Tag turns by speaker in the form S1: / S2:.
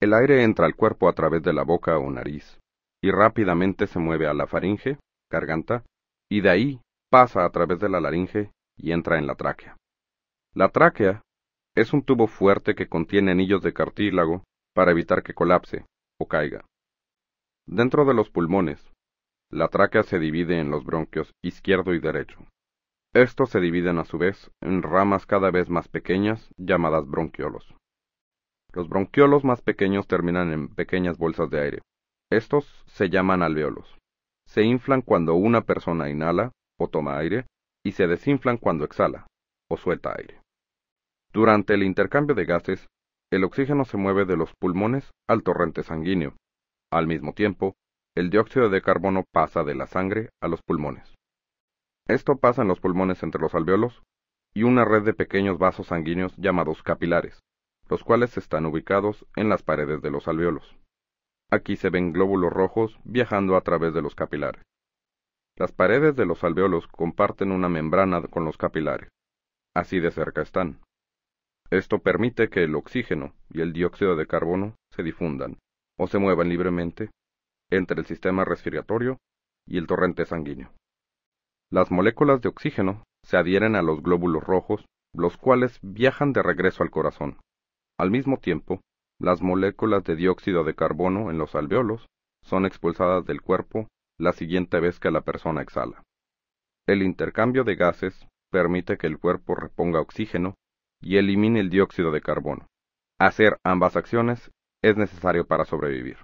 S1: El aire entra al cuerpo a través de la boca o nariz, y rápidamente se mueve a la faringe, garganta, y de ahí pasa a través de la laringe y entra en la tráquea. La tráquea es un tubo fuerte que contiene anillos de cartílago para evitar que colapse o caiga. Dentro de los pulmones, la tráquea se divide en los bronquios izquierdo y derecho. Estos se dividen a su vez en ramas cada vez más pequeñas llamadas bronquiolos. Los bronquiolos más pequeños terminan en pequeñas bolsas de aire. Estos se llaman alveolos. Se inflan cuando una persona inhala o toma aire y se desinflan cuando exhala o suelta aire. Durante el intercambio de gases, el oxígeno se mueve de los pulmones al torrente sanguíneo. Al mismo tiempo, el dióxido de carbono pasa de la sangre a los pulmones. Esto pasa en los pulmones entre los alveolos y una red de pequeños vasos sanguíneos llamados capilares, los cuales están ubicados en las paredes de los alveolos. Aquí se ven glóbulos rojos viajando a través de los capilares. Las paredes de los alveolos comparten una membrana con los capilares. Así de cerca están. Esto permite que el oxígeno y el dióxido de carbono se difundan o se muevan libremente entre el sistema respiratorio y el torrente sanguíneo. Las moléculas de oxígeno se adhieren a los glóbulos rojos, los cuales viajan de regreso al corazón, al mismo tiempo, las moléculas de dióxido de carbono en los alveolos son expulsadas del cuerpo la siguiente vez que la persona exhala. El intercambio de gases permite que el cuerpo reponga oxígeno y elimine el dióxido de carbono. Hacer ambas acciones es necesario para sobrevivir.